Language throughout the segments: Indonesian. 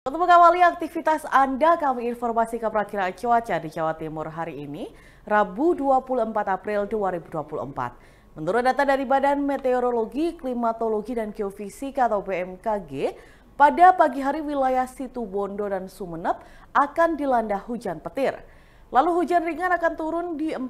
Untuk mengawali aktivitas Anda, kami informasi ke cuaca di Jawa Timur hari ini, Rabu 24 April 2024. Menurut data dari Badan Meteorologi, Klimatologi, dan Geofisika atau BMKG, pada pagi hari wilayah Situbondo dan Sumeneb akan dilanda hujan petir. Lalu hujan ringan akan turun di 14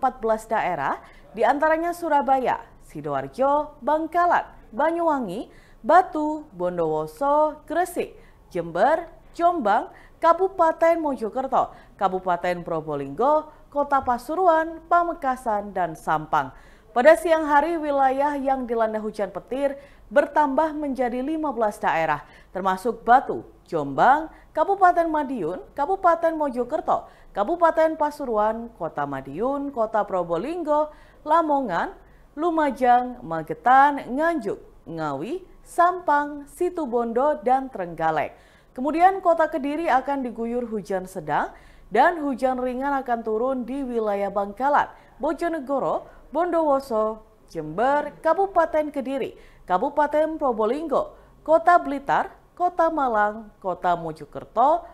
daerah, diantaranya Surabaya, Sidoarjo, Bangkalan, Banyuwangi, Batu, Bondowoso, Gresik, Jember, Jombang, Kabupaten Mojokerto, Kabupaten Probolinggo, Kota Pasuruan, Pamekasan, dan Sampang. Pada siang hari, wilayah yang dilanda hujan petir bertambah menjadi 15 daerah, termasuk Batu, Jombang, Kabupaten Madiun, Kabupaten Mojokerto, Kabupaten Pasuruan, Kota Madiun, Kota Probolinggo, Lamongan, Lumajang, Magetan, Nganjuk, Ngawi, Sampang, Situbondo, dan Trenggalek. Kemudian kota Kediri akan diguyur hujan sedang dan hujan ringan akan turun di wilayah Bangkalan, Bojonegoro, Bondowoso, Jember, Kabupaten Kediri, Kabupaten Probolinggo, Kota Blitar, Kota Malang, Kota Mojokerto,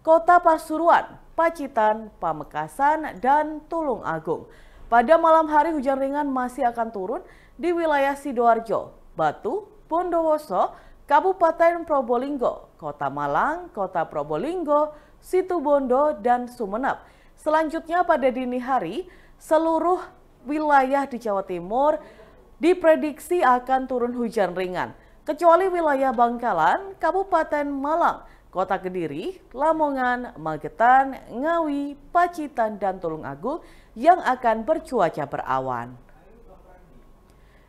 Kota Pasuruan, Pacitan, Pamekasan, dan Tulung Agung. Pada malam hari hujan ringan masih akan turun di wilayah Sidoarjo, Batu, Bondowoso, Kabupaten Probolinggo, Kota Malang, Kota Probolinggo, Situbondo, dan Sumenep. Selanjutnya pada dini hari, seluruh wilayah di Jawa Timur diprediksi akan turun hujan ringan, kecuali wilayah Bangkalan, Kabupaten Malang, Kota Kediri, Lamongan, Magetan, Ngawi, Pacitan, dan Tulung Agung yang akan bercuaca berawan.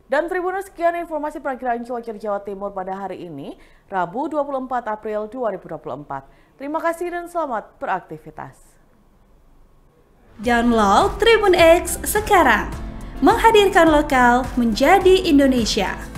Dan Tribunus sekian informasi perakhiran cuaca di Jawa Timur pada hari ini, Rabu 24 April 2024. Terima kasih dan selamat beraktivitas. Download Tribun X sekarang. Menghadirkan lokal menjadi Indonesia.